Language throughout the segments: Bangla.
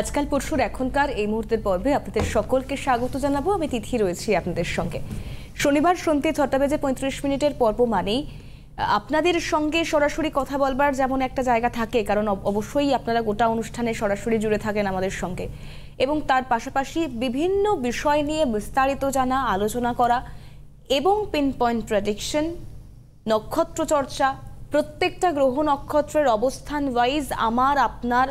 আজকাল পরশুর এখনকার এই মুহূর্তের পর্বে আপনাদের সকলকে স্বাগত জানাবো আমি তিথি রয়েছি আপনাদের সঙ্গে শনিবার সন্ধ্যে ছটা বেজে পঁয়ত্রিশ মিনিটের পর্ব মানেই আপনাদের সঙ্গে সরাসরি কথা বলবার যেমন একটা জায়গা থাকে কারণ অবশ্যই আপনারা গোটা অনুষ্ঠানে সরাসরি জুড়ে থাকেন আমাদের সঙ্গে এবং তার পাশাপাশি বিভিন্ন বিষয় নিয়ে বিস্তারিত জানা আলোচনা করা এবং পিন পয়েন্ট প্রেডিকশন নক্ষত্র চর্চা প্রত্যেকটা গ্রহ নক্ষত্রের অবস্থান ওয়াইজ আমার আপনার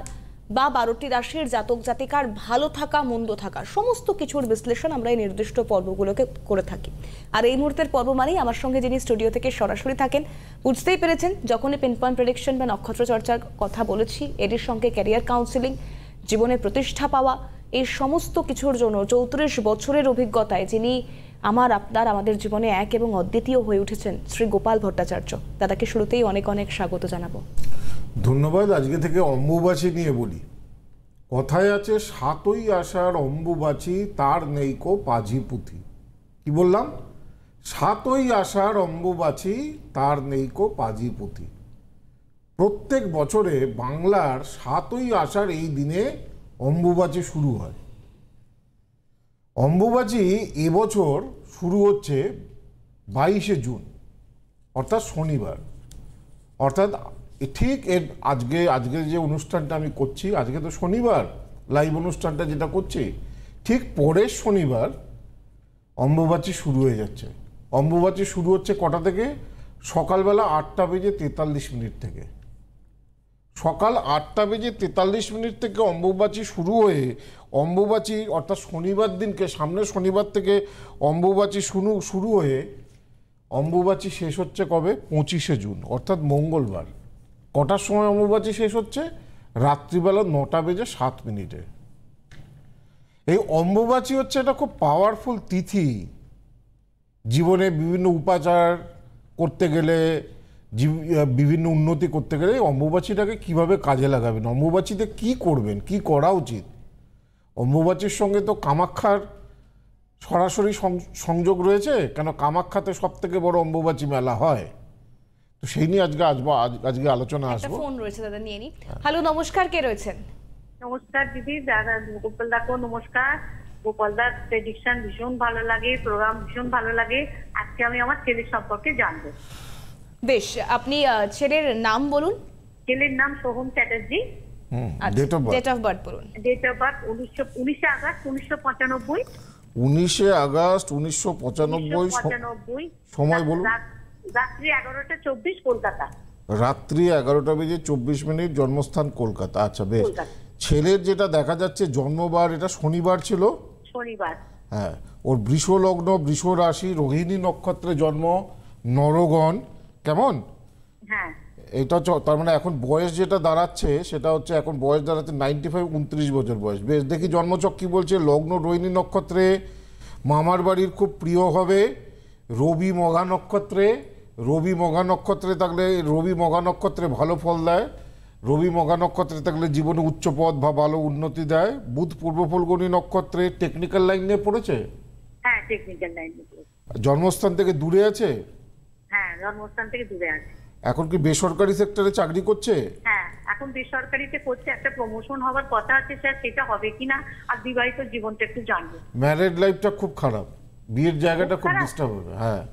বা বারোটি রাশির জাতক জাতিকার ভালো থাকা মন্দ থাকা সমস্ত কিছুর বিশ্লেষণ আমরা এই নির্দিষ্ট পর্বগুলোকে করে থাকি আর এই মুহূর্তের পর্ব মানেই আমার সঙ্গে যিনি স্টুডিও থেকে সরাসরি থাকেন বুঝতেই পেরেছেন যখনই পেন পয়েন্ট প্রেডিকশন বা নক্ষত্র চর্চার কথা বলেছি এটির সঙ্গে ক্যারিয়ার কাউন্সিলিং জীবনে প্রতিষ্ঠা পাওয়া এই সমস্ত কিছুর জন্য চৌত্রিশ বছরের অভিজ্ঞতায় যিনি আমার আপনার আমাদের জীবনে এক এবং অদ্বিতীয় হয়ে উঠেছেন শ্রী গোপাল ভট্টাচার্য দাদাকে শুরুতেই অনেক অনেক স্বাগত জানাবো ধন্যবাদ আজকে থেকে অম্বুবাচী নিয়ে বলি কথায় আছে সাতই আসার অম্বুবাচী তার নেইকো পাঝি পুঁথি কি বললাম সাতই আসার অম্বুবাচী তার নেইকো পাজি পুঁথি প্রত্যেক বছরে বাংলার সাতই আসার এই দিনে অম্বুবাচী শুরু হয় অম্বুবাচী এবছর শুরু হচ্ছে বাইশে জুন অর্থাৎ শনিবার অর্থাৎ ঠিক এর আজকে আজকে যে অনুষ্ঠানটা আমি করছি আজকে তো শনিবার লাইভ অনুষ্ঠানটা যেটা করছি ঠিক পরের শনিবার অম্বুবাচী শুরু হয়ে যাচ্ছে অম্বুবাচী শুরু হচ্ছে কটা থেকে সকালবেলা আটটা বেজে তেতাল্লিশ মিনিট থেকে সকাল আটটা বেজে তেতাল্লিশ মিনিট থেকে অম্বুবাচী শুরু হয়ে অম্বুবাচী অর্থাৎ শনিবার দিনকে সামনে শনিবার থেকে অম্বুবাচী শুরু শুরু হয়ে অম্বুবাচী শেষ হচ্ছে কবে পঁচিশে জুন অর্থাৎ মঙ্গলবার কটার সময় অম্বুবাচী শেষ হচ্ছে রাত্রিবেলা নটা বেজে সাত মিনিটে এই অম্বুবাচী হচ্ছে এটা খুব পাওয়ারফুল তিথি জীবনে বিভিন্ন উপাচার করতে গেলে বিভিন্ন উন্নতি করতে গেলে এই অম্বুবাচীটাকে কিভাবে কাজে লাগাবেন অম্বুবাচীতে কি করবেন কি করা উচিত অম্বুবাচীর সঙ্গে তো কামাখ্যার সরাসরি সংযোগ রয়েছে কেন সব সবথেকে বড় অম্বুবাচী মেলা হয় তো সেই নিয়ে আজকে আসবো আজকে আলোচনা আসবো ফোন রয়েছে দাদা নিয়ে নি হ্যালো নমস্কার কে রয়েছেন নমস্কার দিদি দাদা গোপাল দাকেও নমস্কার গোপাল গোপালদার প্রেডিকশন ভীষণ ভালো লাগে প্রোগ্রাম ভীষণ ভালো লাগে আজকে আমি আমার ছেলের সম্পর্কে জানবো বেশ আপনি ছেলের নাম বলুন ছেলের নাম Soham Chatterjee date of birth বলুন ডেট অফ বার্থ উনিশশো আগস্ট উনিশশো পঁচানব্বই উনিশে আগস্ট উনিশশো পঁচানব্বই সময় বলুন রাত রাত্রি এগারোটা চব্বিশ কলকাতা রাত্রি এগারোটা বেজে চব্বিশ মিনিট জন্মস্থান কলকাতা আচ্ছা বেশ ছেলের যেটা দেখা যাচ্ছে জন্মবার এটা শনিবার ছিল শনিবার হ্যাঁ ওর বৃষ লগ্ন বৃষ রাশি রোহিণী নক্ষত্রে জন্ম নরগণ কেমন হ্যাঁ। এটা তার মানে এখন বয়স যেটা দাঁড়াচ্ছে সেটা হচ্ছে এখন বয়স দাঁড়াচ্ছে নাইনটি ফাইভ উনত্রিশ বছর বয়স বেশ দেখি জন্মচক কী বলছে লগ্ন রোহিণী নক্ষত্রে মামার বাড়ির খুব প্রিয় হবে রবি মঘা নক্ষত্রে রবি মঘা নক্ষত্রে থাকলে রবি মঘা নক্ষত্রে ভালো ফল দেয় রবি মঘা নক্ষত্রে থাকলে জীবনে উচ্চ পদ বা ভালো উন্নতি দেয় বুধ পূর্ব ফলগুনি নক্ষত্রে টেকনিক্যাল লাইন নিয়ে পড়েছে হ্যাঁ টেকনিক্যাল লাইন জন্মস্থান থেকে দূরে আছে হ্যাঁ জন্মস্থান থেকে দূরে আছে এখন কি বেসরকারি সেক্টরে চাকরি করছে হ্যাঁ এখন বেসরকারিতে করছে একটা প্রমোশন হওয়ার কথা আছে স্যার সেটা হবে কিনা আর বিবাহিত জীবনটা একটু জানবো ম্যারেড লাইফটা খুব খারাপ বিয়ের জায়গাটা খুব ডিস্টার্ব হবে হ্যাঁ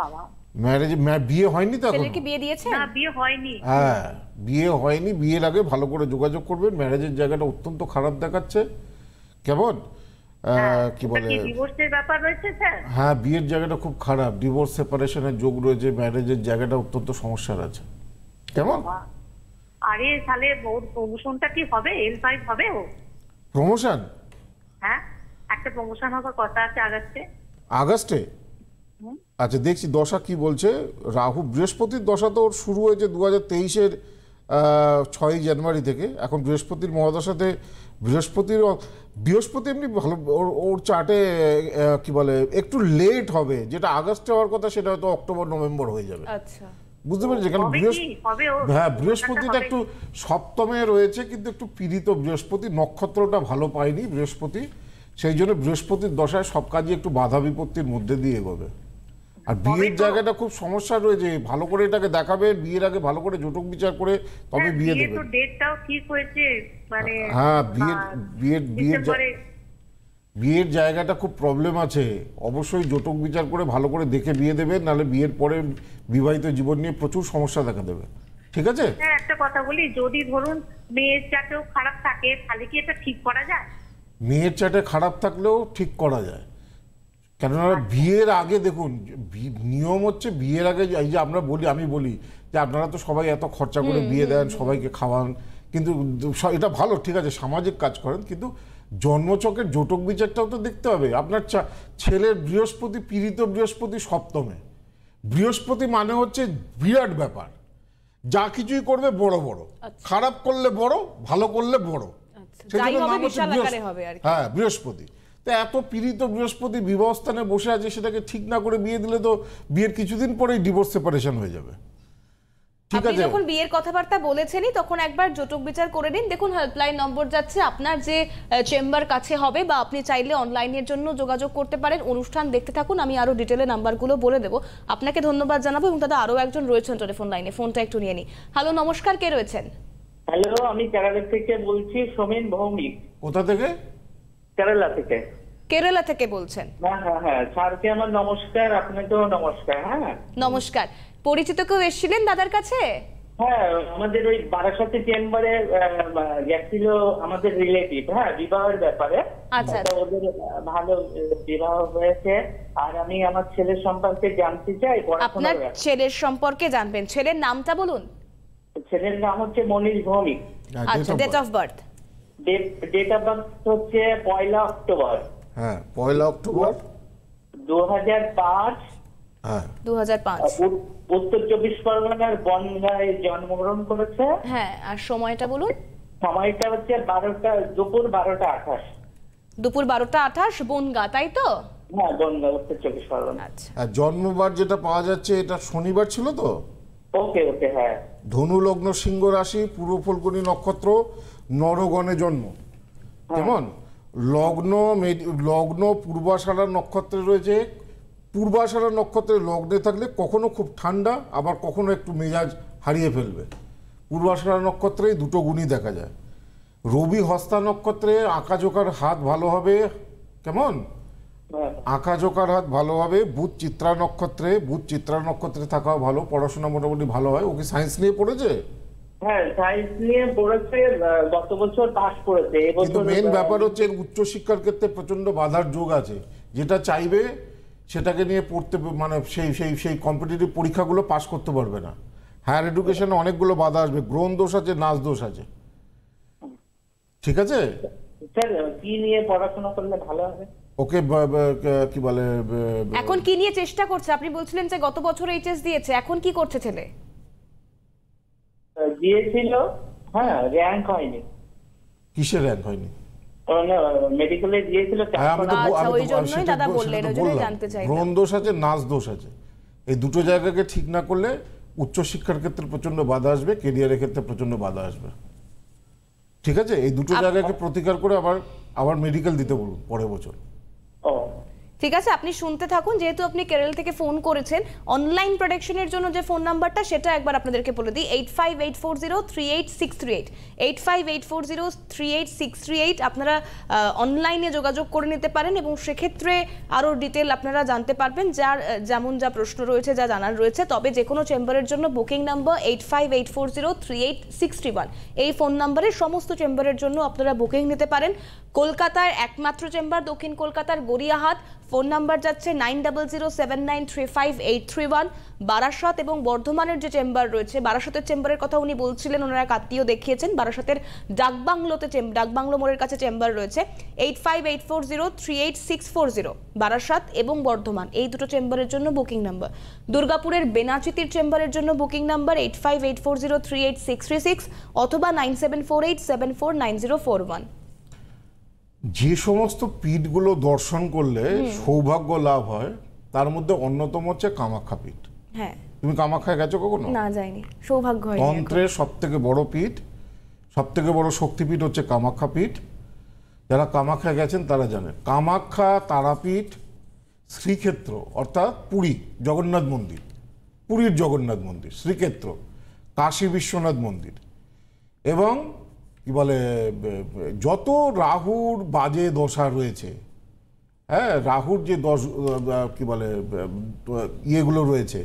বাবা ম্যারেজ বিয়ে হয়নি তো এখন বিয়ে দিয়েছে না বিয়ে হয়নি হ্যাঁ বিয়ে হয়নি বিয়ের আগে ভালো করে যোগাযোগ করবেন ম্যারেজের জায়গাটা অত্যন্ত খারাপ দেখাচ্ছে কেমন হ্যাঁ, কি বলে হ্যাঁ বিয়ের জায়গাটা খুব খারাপ ডিভোর্স সেপারেশনের যোগ রয়েছে ম্যারেজের জায়গাটা অত্যন্ত সমস্যার আছে কেমন আরে তাহলে প্রমোশনটা কি হবে এল ফাইভ হবে ও প্রমোশন হ্যাঁ একটা প্রমোশন হওয়ার কথা আছে আগস্টে আগস্টে আচ্ছা দেখছি দশা কি বলছে রাহু বৃহস্পতির দশা তো ওর শুরু হয়েছে দু হাজার তেইশের ছয়ই জানুয়ারি থেকে এখন বৃহস্পতির মহাদশাতে বৃহস্পতির বৃহস্পতি এমনি ভালো ওর ওর চার্টে কি বলে একটু লেট হবে যেটা আগস্টে হওয়ার কথা সেটা হয়তো অক্টোবর নভেম্বর হয়ে যাবে আচ্ছা। বুঝতে পেরেছি কারণ হ্যাঁ বৃহস্পতিটা একটু সপ্তমে রয়েছে কিন্তু একটু পীড়িত বৃহস্পতি নক্ষত্রটা ভালো পায়নি বৃহস্পতি সেই জন্য বৃহস্পতির দশায় সব কাজই একটু বাধা বিপত্তির মধ্যে দিয়ে এগোবে আর বিয়ের জায়গাটা খুব সমস্যা রয়েছে ভালো করে এটাকে দেখাবে বিয়ের আগে ভালো করে জটক বিচার করে তবে হ্যাঁ, বিয়ে দেবে তো ডেটটাও ঠিক হয়েছে মানে হ্যাঁ বিয়ের বিয়ের বিয়ের বিয়ের জায়গাটা খুব প্রবলেম আছে অবশ্যই জটক বিচার করে ভালো করে দেখে বিয়ে দেবে নাহলে বিয়ের পরে বিবাহিত জীবন নিয়ে প্রচুর সমস্যা দেখা দেবে ঠিক আছে হ্যাঁ একটা কথা বলি যদি ধরুন মেয়ের চাটেও খারাপ থাকে তাহলে কি এটা ঠিক করা যায় মেয়ের চাটে খারাপ থাকলেও ঠিক করা যায় কেননা বিয়ের আগে দেখুন নিয়ম হচ্ছে বিয়ের আগে এই যে আমরা বলি আমি বলি যে আপনারা তো সবাই এত খরচা করে বিয়ে দেন সবাইকে খাওয়ান কিন্তু এটা ভালো ঠিক আছে সামাজিক কাজ করেন কিন্তু জন্মচকের জোটক বিচারটাও তো দেখতে হবে আপনার ছেলের বৃহস্পতি পীড়িত বৃহস্পতি সপ্তমে বৃহস্পতি মানে হচ্ছে বিরাট ব্যাপার যা কিছুই করবে বড় বড় আচ্ছা। খারাপ করলে বড় ভালো করলে বড় আচ্ছা, হ্যাঁ বৃহস্পতি তা এত পীড়িত বৃহস্পতি বিবাহস্থানে বসে আছে সেটাকে ঠিক না করে বিয়ে দিলে তো বিয়ের কিছুদিন পরেই ডিভোর্স সেপারেশন হয়ে যাবে ঠিক যখন বিয়ের কথাবার্তা বলেছেনই তখন একবার জটক বিচার করে নিন দেখুন হেল্পলাইন নম্বর যাচ্ছে আপনার যে চেম্বার কাছে হবে বা আপনি চাইলে অনলাইনের জন্য যোগাযোগ করতে পারেন অনুষ্ঠান দেখতে থাকুন আমি আরও ডিটেলে নাম্বারগুলো বলে দেবো আপনাকে ধন্যবাদ জানাবো এবং দাদা আরও একজন রয়েছেন টেলিফোন লাইনে ফোনটা একটু নিয়ে নিই হ্যালো নমস্কার কে রয়েছেন হ্যালো আমি ক্যারালা থেকে বলছি সোমেন ভৌমিক কোথা থেকে কেরালা থেকে কেরালা থেকে বলছেন হ্যাঁ হ্যাঁ হ্যাঁ স্যারকে আমার নমস্কার আপনাকেও নমস্কার হ্যাঁ নমস্কার পরিচিত কেউ এসেছিলেন দাদার কাছে হ্যাঁ আমাদের ওই বারাসাতে চেম্বারে গেছিল আমাদের রিলেটিভ হ্যাঁ বিবাহের ব্যাপারে আচ্ছা ওদের ভালো বিবাহ হয়েছে আর আমি আমার ছেলের সম্পর্কে জানতে চাই আপনার ছেলের সম্পর্কে জানবেন ছেলের নামটা বলুন ছেলের নাম হচ্ছে মনীষ ভৌমিক হ্যাঁ, আচ্ছা date of birth date of birth হচ্ছে পয়লা অক্টোবর হ্যাঁ পয়লা অক্টোবর দু হাজার পাঁচ হ্যাঁ দু উত্তর চব্বিশ পরগনার জন্মগ্রহণ করেছে হ্যাঁ আর সময়টা বলুন সময়টা হচ্ছে বারোটা দুপুর বারোটা আঠাশ দুপুর বারোটা আঠাশ বনগা তাই তো হ্যাঁ উত্তর চব্বিশ পরগনা আচ্ছা। জন্মবার যেটা পাওয়া যাচ্ছে এটা শনিবার ছিল তো ওকে ওকে হ্যাঁ ধনু লগ্ন সিংহ রাশি পূর্ব ফলগুনি নক্ষত্র নরগণে জন্ম হ্যাঁ। কেমন লগ্ন লগ্ন পূর্বাশারা নক্ষত্রে রয়েছে পূর্বাশারা নক্ষত্রে লগ্নে থাকলে কখনো খুব ঠান্ডা আবার কখনো একটু মেজাজ হারিয়ে ফেলবে পূর্বাশারা নক্ষত্রে দুটো গুণই দেখা যায় রবি হস্তা নক্ষত্রে আঁকাঝোকার হাত ভালো হবে কেমন হ্যাঁ। আঁকাঝোকার হাত ভালো হবে বুধ চিত্রা নক্ষত্রে বুধ চিত্রা নক্ষত্রে থাকা ভালো পড়াশোনা মোটামুটি ভালো হয় ওকে সায়েন্স নিয়ে পড়েছে হ্যাঁ, আছে মানে পরীক্ষাগুলো পাস করতে পারবে না হায়ার অনেকগুলো বাধা আসবে গ্রহণ দোষ আছে নাচ দোষ আছে ঠিক আছে কি নিয়ে পড়াশোনা করলে ভালো হবে ওকে কি বলে এখন কি নিয়ে চেষ্টা করছে আপনি বলছিলেন যে গত বছর এইচএস দিয়েছে এখন কি করছে ছেলে গিয়েছিল হ্যাঁ র্যাঙ্ক হয়নি কিসের র্যাঙ্ক হয়নি আচ্ছা, দোষ আছে এই দুটো জায়গাকে ঠিক না করলে উচ্চশিক্ষার ক্ষেত্রে প্রচন্ড বাধা আসবে কেরিয়ারের ক্ষেত্রে প্রচন্ড বাধা আসবে ঠিক আছে এই দুটো আচ্ছা। জায়গাকে প্রতিকার করে আবার আবার মেডিকেল দিতে বলুন পরের বছর ঠিক আছে আপনি শুনতে থাকুন যেহেতু আপনি কেরল থেকে ফোন করেছেন অনলাইন প্রোটেকশনের জন্য যে ফোন নাম্বারটা সেটা একবার আপনাদেরকে বলে দিই eight five eight four zero three eight six three eight eight five eight four zero three eight six three eight আপনারা অনলাইনে যোগাযোগ করে নিতে পারেন এবং সেক্ষেত্রে আরও ডিটেল আপনারা জানতে পারবেন যার যেমন যা প্রশ্ন রয়েছে যা জানার রয়েছে তবে যে কোনো চেম্বারের জন্য booking number eight five eight four zero three eight six three one এই ফোন নাম্বারে সমস্ত চেম্বারের জন্য আপনারা বুকিং নিতে পারেন কলকাতার একমাত্র চেম্বার দক্ষিণ কলকাতার গড়িয়াহাট ফোন নাম্বার যাচ্ছে nine double zero seven nine three five eight three one Barasat এবং বর্ধমানের যে চেম্বার রয়েছে বারাসাতের চেম্বারের কথা উনি বলছিলেন ওনারা এক আত্মীয় দেখিয়েছেন বারাসাতের ডাকবাংলোতে ডাকবাংলো মোড়ের কাছে চেম্বার রয়েছে eight five eight four zero three eight six four zero Barasat এবং বর্ধমান এই দুটো চেম্বারের জন্য বুকিং নাম্বার দুর্গাপুরের বেনাচিতির চেম্বারের জন্য booking number eight five eight four zero three eight six three six অথবা nine seven four eight seven four nine zero four one যে সমস্ত পীঠগুলো দর্শন করলে সৌভাগ্য লাভ হয় তার মধ্যে অন্যতম হচ্ছে কামাখ্যা পীঠ হ্যাঁ তুমি কামাখ্যায় গেছো কখনো না যাইনি সৌভাগ্য হয় তন্ত্রের সবথেকে বড় পীঠ সবথেকে বড় শক্তিপীঠ হচ্ছে কামাখ্যা পীঠ যারা কামাখ্যা গেছেন তারা জানেন কামাখ্যা তারাপীঠ শ্রীক্ষেত্র অর্থাৎ পুরী জগন্নাথ মন্দির পুরীর জগন্নাথ মন্দির শ্রীক্ষেত্র কাশী বিশ্বনাথ মন্দির এবং কি বলে যত রাহুর বাজে দশা রয়েছে হ্যাঁ রাহুর যে দশ কি বলে ইয়েগুলো রয়েছে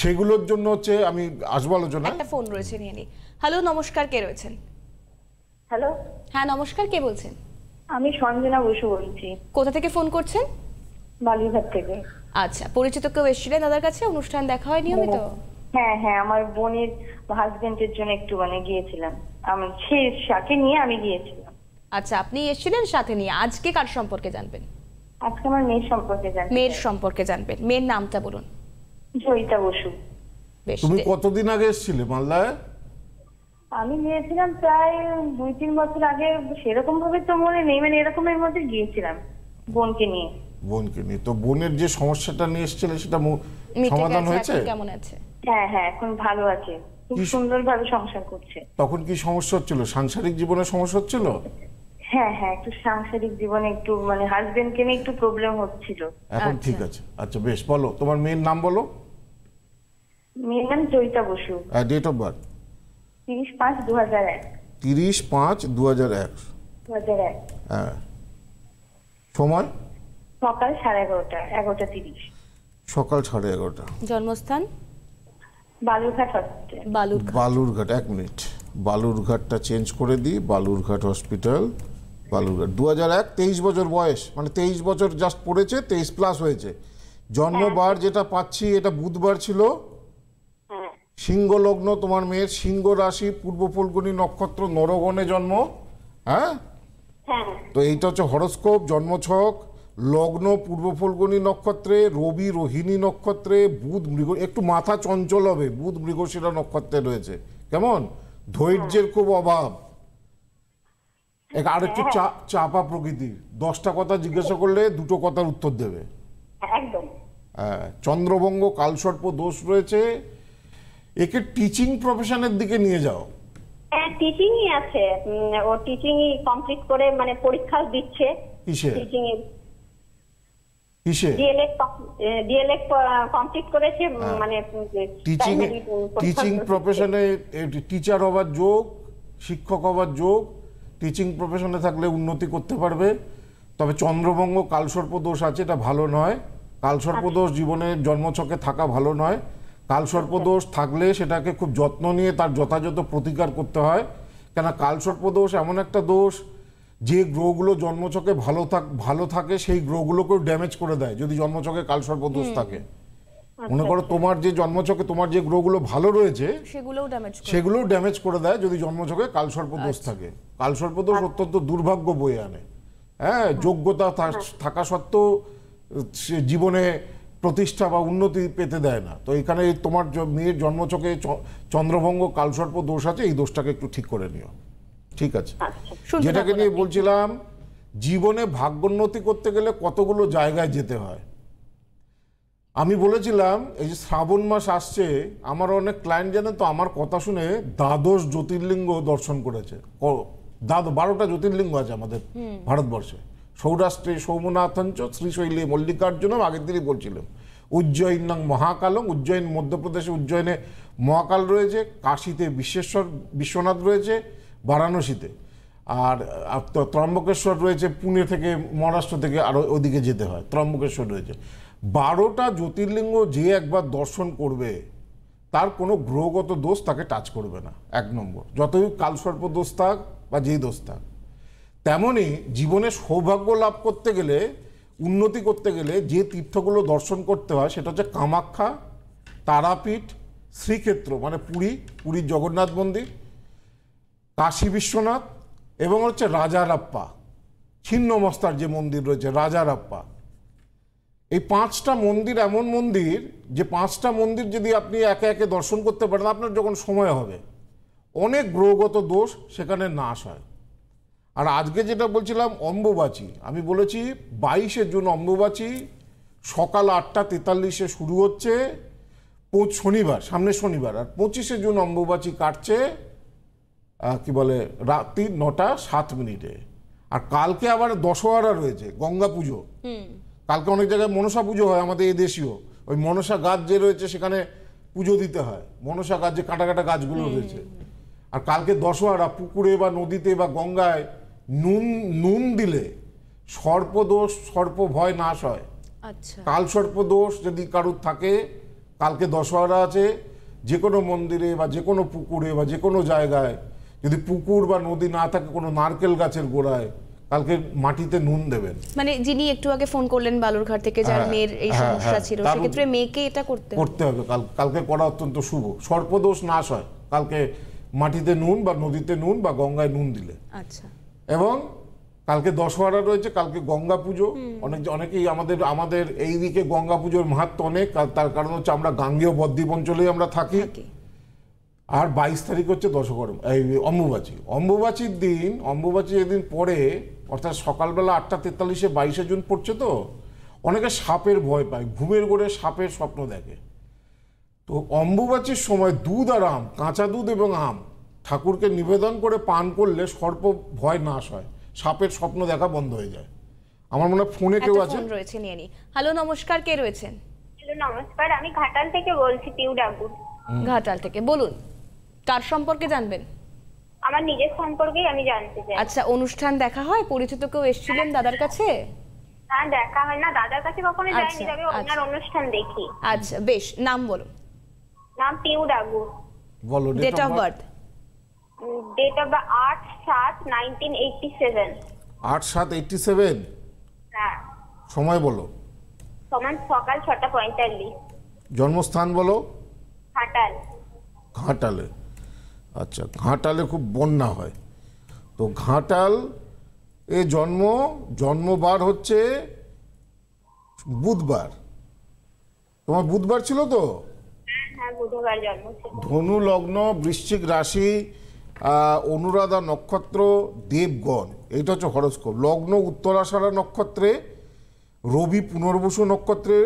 সেগুলোর জন্য হচ্ছে আমি আসবো আলোচনা একটা ফোন রয়েছে নিয়ে নি হ্যালো নমস্কার কে রয়েছেন হ্যালো হ্যাঁ নমস্কার কে বলছেন আমি সঞ্জনা বসু বলছি কোথা থেকে ফোন করছেন বালিঘাট থেকে আচ্ছা পরিচিত কেউ এসেছিলেন দাদার কাছে অনুষ্ঠান দেখা হয় নিয়মিত হ্যাঁ। হ্যাঁ হ্যাঁ আমার বোনের হাজবেন্ডের জন্য একটু মানে গিয়েছিলাম আমি সেই সাথে নিয়ে আমি গিয়েছিলাম আচ্ছা আপনি এসেছিলেন সাথে নিয়ে আজকে কার সম্পর্কে জানবেন আজকে আমার মেয়ের সম্পর্কে জানবেন মেয়ের সম্পর্কে জানবেন মেয়ের নামটা বলুন জয়িতা বসু তুমি কতদিন আগে এসেছিলে মালদায় আমি গিয়েছিলাম প্রায় দুই তিন বছর আগে সেরকম ভাবে তো মনে নেই মানে এরকম এর মধ্যে গিয়েছিলাম বোনকে নিয়ে বোনকে নিয়ে তো বোনের যে সমস্যাটা নিয়ে এসেছিলে সেটা সমাধান হয়েছে কেমন আছে হ্যাঁ হ্যাঁ এখন ভালো আছে খুব ভাবে সংসার করছে তখন কি সমস্যা হচ্ছিল সাংসারিক জীবনে সমস্যা হচ্ছিল হ্যাঁ হ্যাঁ একটু সাংসারিক জীবনে একটু মানে হাজবেন্ডকে নিয়ে একটু প্রবলেম হচ্ছিল এখন ঠিক আচ্ছা। আছে আচ্ছা বেশ বলো তোমার মেয়ের নাম বলো মেয়ের নাম বসু ডেট অফ বার্থ তিরিশ পাঁচ দু হাজার এক তিরিশ পাঁচ দু হাজার এক এক হ্যাঁ। সময় সকাল সাড়ে এগারোটা এগারোটা তিরিশ সকাল সাড়ে এগারোটা জন্মস্থান বালুরঘাট এক মিনিট বালুরঘাটটা চেঞ্জ করে দিই বালুরঘাট হসপিটাল বালুরঘাট দু হাজার এক তেইশ বছর বয়স মানে তেইশ বছর জাস্ট পড়েছে তেইশ প্লাস হয়েছে জন্মবার হ্যাঁ। যেটা পাচ্ছি এটা বুধবার ছিল হ্যাঁ। সিংহ লগ্ন তোমার মেয়ের সিংহ রাশি পূর্ব ফুলগুনি নক্ষত্র নরগণে জন্ম হ্যাঁ, হ্যাঁ। তো এইটা হচ্ছে হরস্কোপ জন্মছক লগ্ন পূর্ব ফলগণী নক্ষত্রে রবি রোহিণী নক্ষত্রে বুধ মৃগ একটু মাথা চঞ্চল হবে বুধ মৃগশিরা নক্ষত্রে রয়েছে কেমন ধৈর্যের খুব অভাব এক আর একটু চাপা প্রকৃতির দশটা কথা জিজ্ঞাসা করলে দুটো কথার উত্তর দেবে হ্যাঁ, চন্দ্রবঙ্গ কালসর্প দোষ রয়েছে একে টিচিং প্রফেশনের দিকে নিয়ে যাও হ্যাঁ টিচিংই আছে ও টিচিংই কমপ্লিট করে মানে পরীক্ষা দিচ্ছে টিচিং কিসে টিচিং প্রফেশনে টিচার হওয়ার যোগ শিক্ষক হবার যোগ টিচিং প্রফেশনে থাকলে উন্নতি করতে পারবে তবে চন্দ্রবঙ্গ কালসর্প দোষ আছে এটা ভালো নয় কালসর্প আচ্ছা। দোষ জীবনে জন্মছকে থাকা ভালো নয় কালসর্প আচ্ছা। দোষ থাকলে সেটাকে খুব যত্ন নিয়ে তার যথাযথ প্রতিকার করতে হয় কেন কালসর্প দোষ এমন একটা দোষ যে গ্রহগুলো জন্মচকে ভালো থাক ভালো থাকে সেই গ্রহগুলোকেও ড্যামেজ করে দেয় যদি জন্মচকে কালসর্প দোষ থাকে আচ্ছা। মনে করো তোমার যে জন্মচকে তোমার যে গ্রহগুলো ভালো রয়েছে সেগুলোও ড্যামেজ করে দেয় যদি জন্মচকে কালসর্প দোষ আচ্ছা। থাকে কালসর্প দোষ আচ্ছা। অত্যন্ত দুর্ভাগ্য বয়ে আনে হ্যাঁ যোগ্যতা হ্যাঁ। থাকা সত্ত্বেও সে জীবনে প্রতিষ্ঠা বা উন্নতি পেতে দেয় না তো এখানে তোমার মেয়ের জন্মচকে চন্দ্রভঙ্গ কালসর্প দোষ আছে এই দোষটাকে একটু ঠিক করে নিও ঠিক আছে আচ্ছা, আচ্ছা। যেটাকে নিয়ে বলছিলাম জীবনে ভাগ্যোন্নতি করতে গেলে কতগুলো জায়গায় যেতে হয় আমি বলেছিলাম এই যে শ্রাবণ মাস আসছে আমার অনেক ক্লায়েন্ট জানে তো আমার কথা শুনে দ্বাদশ জ্যোতির্লিঙ্গ দর্শন করেছে দ্বাদ বারোটা জ্যোতির্লিঙ্গ আছে আমাদের ভারতবর্ষে সৌরাষ্ট্রে সৌমনাথঞ্চ শ্রীশৈলী মল্লিকার্জুন আগের দিনই বলছিলাম উজ্জয়িন নাং মহাকালম উজ্জয়িন মধ্যপ্রদেশে উজ্জয়নে মহাকাল রয়েছে কাশীতে বিশ্বেশ্বর বিশ্বনাথ রয়েছে বারাণসীতে আর ত্রম্বকেশ্বর রয়েছে পুনে থেকে মহারাষ্ট্র থেকে আরও ওদিকে যেতে হয় ত্রম্বকেশ্বর রয়েছে বারোটা জ্যোতির্লিঙ্গ যে একবার দর্শন করবে তার কোনো গ্রহগত দোষ তাকে টাচ করবে না এক নম্বর যতই কালসর্প দোষ থাক বা যেই দোষ থাক তেমনই জীবনে সৌভাগ্য লাভ করতে গেলে উন্নতি করতে গেলে যে তীর্থগুলো দর্শন করতে হয় সেটা হচ্ছে কামাখ্যা তারাপীঠ শ্রীক্ষেত্র মানে পুরী পুরীর জগন্নাথ মন্দির কাশী বিশ্বনাথ এবং হচ্ছে রাজারাপ্পা ছিন্নমস্তার যে মন্দির রয়েছে রাজারাপ্পা এই পাঁচটা মন্দির এমন মন্দির যে পাঁচটা মন্দির যদি আপনি একে একে দর্শন করতে পারেন আপনার যখন সময় হবে অনেক গ্রহগত দোষ সেখানে নাশ হয় আর আজকে যেটা বলছিলাম অম্বুবাচী আমি বলেছি বাইশে জুন অম্বুবাচী সকাল আটটা তেতাল্লিশে শুরু হচ্ছে শনিবার সামনে শনিবার আর পঁচিশে জুন অম্বুবাচী কাটছে কি বলে রাত্রি নটা সাত মিনিটে আর কালকে আবার দশহরা রয়েছে গঙ্গা পুজো কালকে অনেক জায়গায় মনসা পুজো হয় আমাদের এদেশীয় ওই মনসা গাছ যে রয়েছে সেখানে পুজো দিতে হয় মনসা গাছ যে কাটা কাটা গাছগুলো রয়েছে আর কালকে দশহরা পুকুরে বা নদীতে বা গঙ্গায় নুন নুন দিলে সর্পদোষ সর্প ভয় নাশ হয় আচ্ছা। কাল সর্পদোষ যদি কারুর থাকে কালকে দশহরা আছে যে কোনো মন্দিরে বা যে কোনো পুকুরে বা যে কোনো জায়গায় যদি পুকুর বা নদী না থাকে কোনো নারকেল গাছের গোড়ায় কালকে মাটিতে নুন দেবেন মানে যিনি একটু আগে ফোন করলেন বালুরঘাট থেকে যার হ্যাঁ, মেয়ের এই হ্যাঁ, হ্যাঁ, সমস্যা ছিল সেক্ষেত্রে মেয়েকে এটা করতে করতে হবে কালকে করা অত্যন্ত শুভ সর্পদোষ নাশ হয় কালকে মাটিতে নুন বা নদীতে নুন বা গঙ্গায় নুন দিলে আচ্ছা এবং কালকে দশহরা রয়েছে কালকে গঙ্গা পুজো অনেক অনেকেই আমাদের আমাদের এই দিকে গঙ্গা পুজোর মাহাত্ম অনেক তার কারণ হচ্ছে আমরা গাঙ্গেয় বদ্বীপ অঞ্চলেই আমরা থাকি আর বাইশ তারিখ হচ্ছে দশকর্ম এই অম্বুবাচী অম্বুবাচীর দিন অম্বুবাচী এদিন পরে অর্থাৎ সকালবেলা আটটা তেতাল্লিশে বাইশে জুন পড়ছে তো অনেকে সাপের ভয় পায় ঘুমের গোড়ে সাপের স্বপ্ন দেখে তো অম্বুবাচীর সময় দুধ আর আম কাঁচা দুধ এবং আম ঠাকুরকে নিবেদন করে পান করলে সর্প ভয় নাশ হয় সাপের স্বপ্ন দেখা বন্ধ হয়ে যায় আমার মনে হয় ফোনে কেউ আছে রয়েছে নিয়ে নি হ্যালো নমস্কার কে রয়েছেন হ্যালো নমস্কার আমি ঘাটাল থেকে বলছি টিউ ডাকুর ঘাটাল থেকে বলুন কার সম্পর্কে জানবেন আমার নিজের সম্পর্কেই আমি জানতে চাই আচ্ছা অনুষ্ঠান দেখা হয় পরিচিত কেউ এসেছিলেন দাদার কাছে হ্যাঁ দেখা হয় না দাদার কাছে কখনো আচ্ছা, যাইনি তবে ওনার আচ্ছা। অনুষ্ঠান দেখি আচ্ছা বেশ নাম বলো নাম পিউ ডাগু বলো date of birth date of birth 8 7 1987 8 7 87 হ্যাঁ সময় বলো সমান সকাল 6টা 45 জন্মস্থান বলো ঘাটাল ঘাটালে আচ্ছা ঘাটালে খুব বন্যা হয় তো ঘাটাল এ জন্ম জন্মবার হচ্ছে বুধবার তোমার বুধবার ছিল তো হ্যাঁ, হ্যাঁ, ধনু লগ্ন বৃশ্চিক রাশি অনুরাধা নক্ষত্র দেবগণ এটা হচ্ছে হরস্কোপ লগ্ন উত্তরাষাঢ়া নক্ষত্রে রবি পুনর্বসু নক্ষত্রে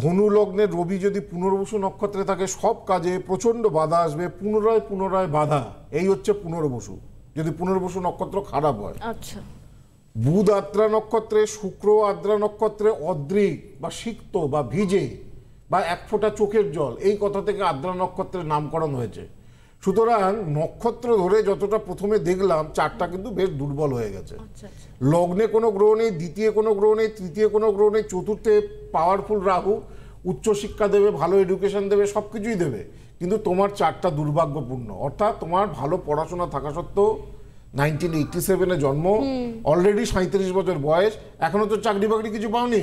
ধনুলগ্নের রবি যদি পুনর্বসু নক্ষত্রে থাকে সব কাজে প্রচণ্ড বাধা আসবে পুনরায় পুনরায় বাধা এই হচ্ছে পুনর্বসু যদি পুনর্বসু নক্ষত্র খারাপ হয় আচ্ছা বুধ আদ্রা নক্ষত্রে শুক্র আদ্রা নক্ষত্রে অদ্রিক বা সিক্ত বা ভিজে বা এক ফোঁটা চোখের জল এই কথা থেকে আদ্রা নক্ষত্রের নামকরণ হয়েছে সুতরাং নক্ষত্র ধরে যতটা প্রথমে দেখলাম চারটা কিন্তু বেশ দুর্বল হয়ে গেছে আচ্ছা, আচ্ছা। লগ্নে কোনো গ্রহ নেই দ্বিতীয় কোনো গ্রহ নেই তৃতীয় কোনো গ্রহ নেই চতুর্থে পাওয়ারফুল রাহু উচ্চশিক্ষা দেবে ভালো এডুকেশন দেবে সব কিছুই দেবে কিন্তু তোমার চারটা দুর্ভাগ্যপূর্ণ অর্থাৎ তোমার ভালো পড়াশোনা থাকা সত্ত্বেও নাইনটিন এইটটি সেভেনে জন্ম অলরেডি সাঁত্রিশ বছর বয়স এখনো তো চাকরি বাকরি কিছু পাওনি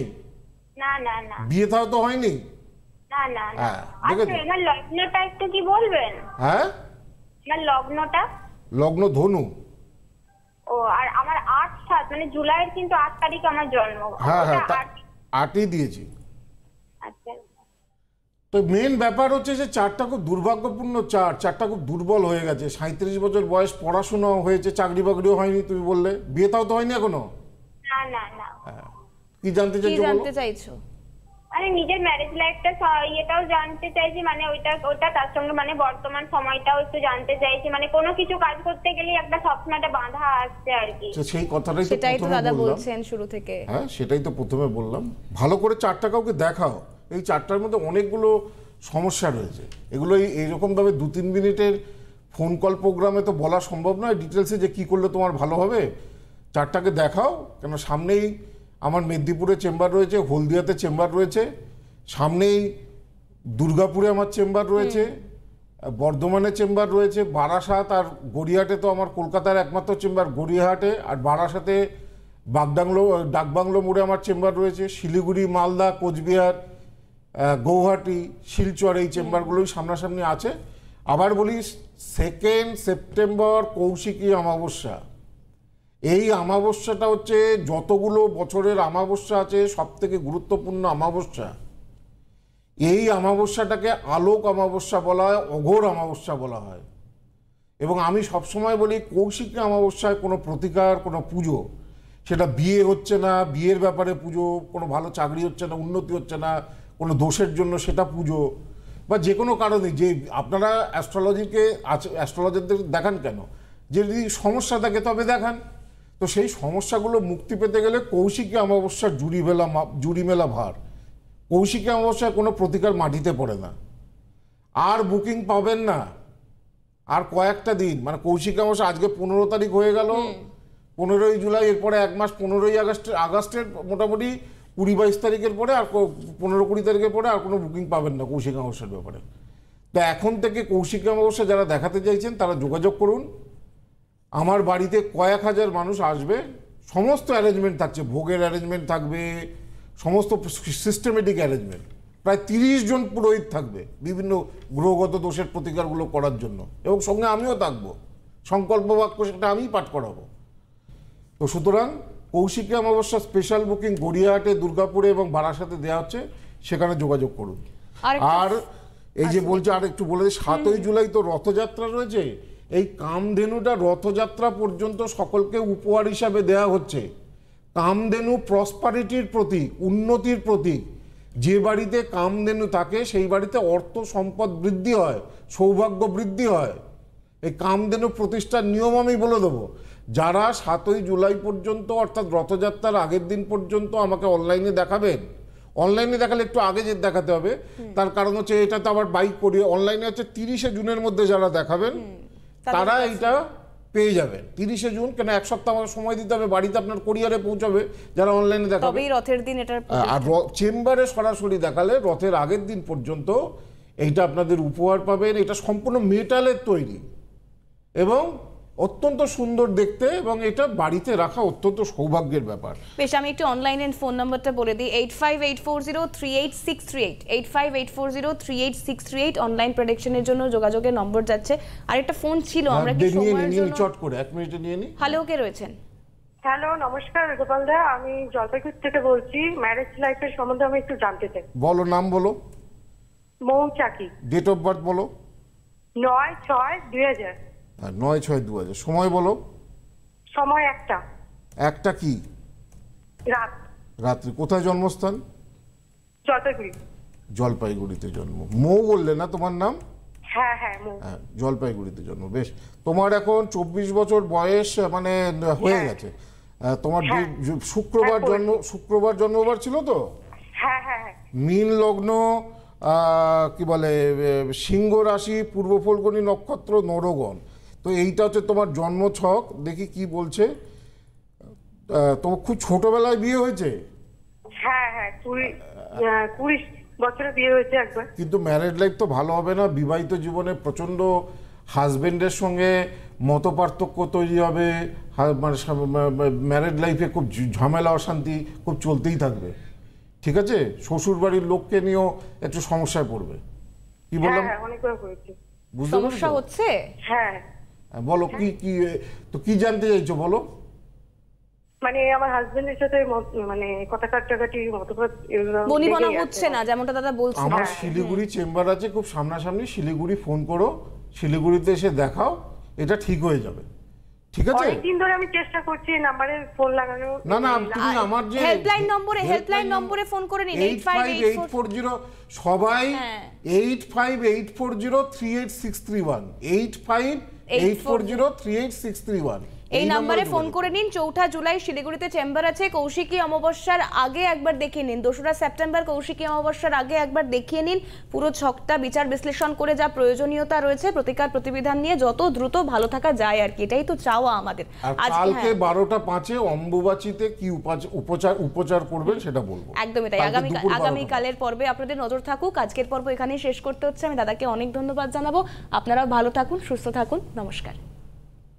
বিয়ে তাও তো হয়নি না না হ্যাঁ, আচ্ছা লগ্নটা একটু কি বলবেন হ্যাঁ লগ্নটা লগ্ন ধনু ও আর আমার মানে জুলাইয়ের কিন্তু তারিখ আমার জন্ম হ্যাঁ হ্যাঁ দিয়েছি আচ্ছা। তো মেইন ব্যাপার হচ্ছে যে চারটা খুব দুর্ভাগ্যপূর্ণ চার চারটা খুব দুর্বল হয়ে গেছে সাঁত্রিশ বছর বয়স পড়াশোনাও হয়েছে চাকরি বাকরিও হয়নি তুমি বললে বিয়েটাও তো হয়নি এখনো হ্যাঁ। কি জানতে চাইছো আমি নিজের ম্যারেজ লাইফটা ইয়েটাও জানতে চাইছি মানে ওইটা ওটা তার সঙ্গে মানে বর্তমান সময়টাও একটু জানতে চাইছি মানে কোনো কিছু কাজ করতে গেলে একটা স্বপ্নটা বাঁধা আসছে আর কি আচ্ছা, সেই কথাটাই সেটাই তো দাদা বলছেন শুরু থেকে হ্যাঁ সেটাই তো প্রথমে বললাম ভালো করে চারটা কাউকে দেখাও এই চারটার মধ্যে অনেকগুলো সমস্যা রয়েছে এগুলো ভাবে দু তিন মিনিটের ফোন কল প্রোগ্রামে তো বলা সম্ভব নয় ডিটেলসে যে কি করলে তোমার ভালো হবে চারটাকে দেখাও কেন সামনেই আমার মেদিনীপুরে চেম্বার রয়েছে হলদিয়াতে চেম্বার রয়েছে সামনেই দুর্গাপুরে আমার চেম্বার রয়েছে বর্ধমানে চেম্বার রয়েছে বারাসাত আর গড়িয়াহাটে তো আমার কলকাতার একমাত্র চেম্বার গড়িয়াহাটে আর বারাসাতে বাগডাংলো ডাকবাংলো মোড়ে আমার চেম্বার রয়েছে শিলিগুড়ি মালদা কোচবিহার গৌহাটি শিলচর এই চেম্বারগুলোই সামনাসামনি আছে আবার বলি সেকেন্ড সেপ্টেম্বর কৌশিকী অমাবস্যা এই অমাবস্যাটা হচ্ছে যতগুলো বছরের অমাবস্যা আছে সব থেকে গুরুত্বপূর্ণ অমাবস্যা এই অমাবস্যাটাকে আলোক অমাবস্যা বলা হয় অঘোর অমাবস্যা বলা হয় এবং আমি সবসময় বলি কৌশিক অমাবস্যায় কোনো প্রতিকার কোনো পুজো সেটা বিয়ে হচ্ছে না বিয়ের ব্যাপারে পুজো কোনো ভালো চাকরি হচ্ছে না উন্নতি হচ্ছে না কোনো দোষের জন্য সেটা পুজো বা যে কোনো কারণে যে আপনারা অ্যাস্ট্রোলজিকে আছে অ্যাস্ট্রোলজারদের দেখান কেন যদি সমস্যা থাকে তবে দেখান তো সেই সমস্যাগুলো মুক্তি পেতে গেলে কৌশিকী অমাবস্যার জুড়ি মেলা জুড়ি মেলা ভার কৌশিকী অমাবস্যায় কোনো প্রতিকার মাটিতে পড়ে না আর বুকিং পাবেন না আর কয়েকটা দিন মানে কৌশিক অমাবস্যা আজকে পনেরো তারিখ হয়ে গেল পনেরোই জুলাই এরপরে এক মাস পনেরোই আগস্ট আগস্টের মোটামুটি কুড়ি বাইশ তারিখের পরে আর পনেরো কুড়ি তারিখের পরে আর কোনো বুকিং পাবেন না কৌশিক অমাবস্যার ব্যাপারে তো এখন থেকে কৌশিক অমাবস্যা যারা দেখাতে চাইছেন তারা যোগাযোগ করুন আমার বাড়িতে কয়েক হাজার মানুষ আসবে সমস্ত অ্যারেঞ্জমেন্ট থাকছে ভোগের অ্যারেঞ্জমেন্ট থাকবে সমস্ত সিস্টেমেটিক অ্যারেঞ্জমেন্ট প্রায় তিরিশ জন পুরোহিত থাকবে বিভিন্ন গ্রহগত দোষের প্রতিকারগুলো করার জন্য এবং সঙ্গে আমিও থাকবো সংকল্প বাক্য সেটা আমিই পাঠ করাবো তো সুতরাং কৌশিকী অমাবস্যা স্পেশাল বুকিং গড়িয়াহাটে দুর্গাপুরে এবং বারাসাতে দেওয়া হচ্ছে সেখানে যোগাযোগ করুন আর এই যে আচ্ছা। বলছে আর একটু বলে সাতই জুলাই তো রথযাত্রা রয়েছে এই কামধেনুটা রথযাত্রা পর্যন্ত সকলকে উপহার হিসাবে দেয়া হচ্ছে কামধেনু প্রসপারিটির প্রতীক উন্নতির প্রতীক যে বাড়িতে কামধেনু থাকে সেই বাড়িতে অর্থ সম্পদ বৃদ্ধি হয় সৌভাগ্য বৃদ্ধি হয় এই কামধেনু প্রতিষ্ঠার নিয়ম আমি বলে দেবো যারা সাতই জুলাই পর্যন্ত অর্থাৎ রথযাত্রার আগের দিন পর্যন্ত আমাকে অনলাইনে দেখাবেন অনলাইনে দেখালে একটু আগে যে দেখাতে হবে তার কারণ হচ্ছে এটা তো আবার বাইক করিয়ে অনলাইনে হচ্ছে তিরিশে জুনের মধ্যে যারা দেখাবেন তারা এটা পেয়ে যাবেন তিরিশে জুন কেন এক সপ্তাহ সময় দিতে হবে বাড়িতে আপনার কোরিয়ারে পৌঁছাবে যারা অনলাইনে দেখাবে এই রথের দিন এটার আর চেম্বারে সরাসরি দেখালে রথের আগের দিন পর্যন্ত এইটা আপনাদের উপহার পাবেন এটা সম্পূর্ণ মেটালের তৈরি এবং অত্যন্ত সুন্দর দেখতে এবং এটা বাড়িতে রাখা অত্যন্ত সৌভাগ্যের ব্যাপার বেশ আমি একটু অনলাইন এন্ড ফোন নাম্বারটা বলে দিই eight five eight four zero three eight six three eight eight five eight four zero three eight six three eight online প্রোডাকশনের জন্য যোগাযোগের নম্বর যাচ্ছে আর একটা ফোন ছিল হ্যাঁ, আমরা কি সময়ের জন্য চট করে এক মিনিটে নিয়ে নি হ্যালো কে রয়েছেন হ্যালো নমস্কার গোপাল দা আমি জলপাইগুড়ি থেকে বলছি ম্যারেজ লাইফের সম্বন্ধে আমি একটু জানতে চাই বলো নাম বলো মৌচাকি ডেট অফ বার্থ বলো নয় ছয় দুই হাজার নয় ছয় দু হাজার সময় বলো সময় একটা একটা কি রাত রাত্রি কোথায় জন্মস্থান জলপাইগুড়ি জলপাইগুড়িতে জন্ম মৌ বললে না তোমার নাম হ্যাঁ, হ্যাঁ, হ্যাঁ, জলপাইগুড়িতে জন্ম বেশ তোমার এখন চব্বিশ বছর বয়স মানে হয়ে গেছে তোমার শুক্রবার জন্ম শুক্রবার জন্মবার ছিল তো মীন লগ্ন কি বলে সিংহ রাশি পূর্ব ফলকনি নক্ষত্র নরগণ তো এইটা হচ্ছে তোমার জন্ম ছক দেখি কি বলছে তোমার খুব ছোটবেলায় বিয়ে হয়েছে হ্যাঁ, হ্যাঁ, কিন্তু ম্যারেড লাইফ তো ভালো হবে না বিবাহিত জীবনে প্রচন্ড হাজবেন্ডের সঙ্গে মত পার্থক্য তৈরি হবে মানে ম্যারেড লাইফে খুব ঝামেলা অশান্তি খুব চলতেই থাকবে ঠিক আছে শ্বশুর বাড়ির লোককে নিয়েও একটু সমস্যায় পড়বে কি বললাম হ্যাঁ, সমস্যা হচ্ছে হ্যাঁ বলো কি কি তো কি জানতে চাইছো বলো মানে আমার হাজবেন্ডের সাথে মানে কথা কাটাকাটি মতভেদ হচ্ছে না যেমনটা দাদা আমার হ্যাঁ। শিলিগুড়ি চেম্বার আছে খুব সামনাসামনি শিলিগুড়ি ফোন করো শিলিগুড়িতে এসে দেখাও এটা ঠিক হয়ে যাবে ঠিক আছে অনেকদিন ধরে আমি চেষ্টা করছি নম্বরে ফোন লাগানো না না তুমি আমার যে হেল্পলাইন নম্বরে হেল্পলাইন নম্বরে ফোন করে নিন 85840 সবাই 85840 38631 85 eight four zero three eight six three one এই নাম্বারে ফোন করে নিন চৌঠা জুলাই শিলিগুড়িতে চেম্বার আছে কৌশিকী অমাবস্যার আগে একবার দেখিয়ে নিন দোসরা সেপ্টেম্বর কৌশিকী অমাবস্যার আগে একবার দেখিয়ে নিন পুরো ছকটা বিচার বিশ্লেষণ করে যা প্রয়োজনীয়তা রয়েছে প্রতিকার প্রতিবিধান নিয়ে যত দ্রুত ভালো থাকা যায় আর কি এটাই তো চাওয়া আমাদের কালকে হ্যাঁ। বারোটা পাঁচে অম্বুবাচিতে কি উপচার উপচার করবেন সেটা বলবো একদমই তাই আগামী আগামী কালের পর্বে আপনাদের নজর থাকুক আজকের পর্ব এখানেই শেষ করতে হচ্ছে আমি দাদাকে অনেক ধন্যবাদ জানাবো আপনারাও ভালো থাকুন সুস্থ থাকুন নমস্কার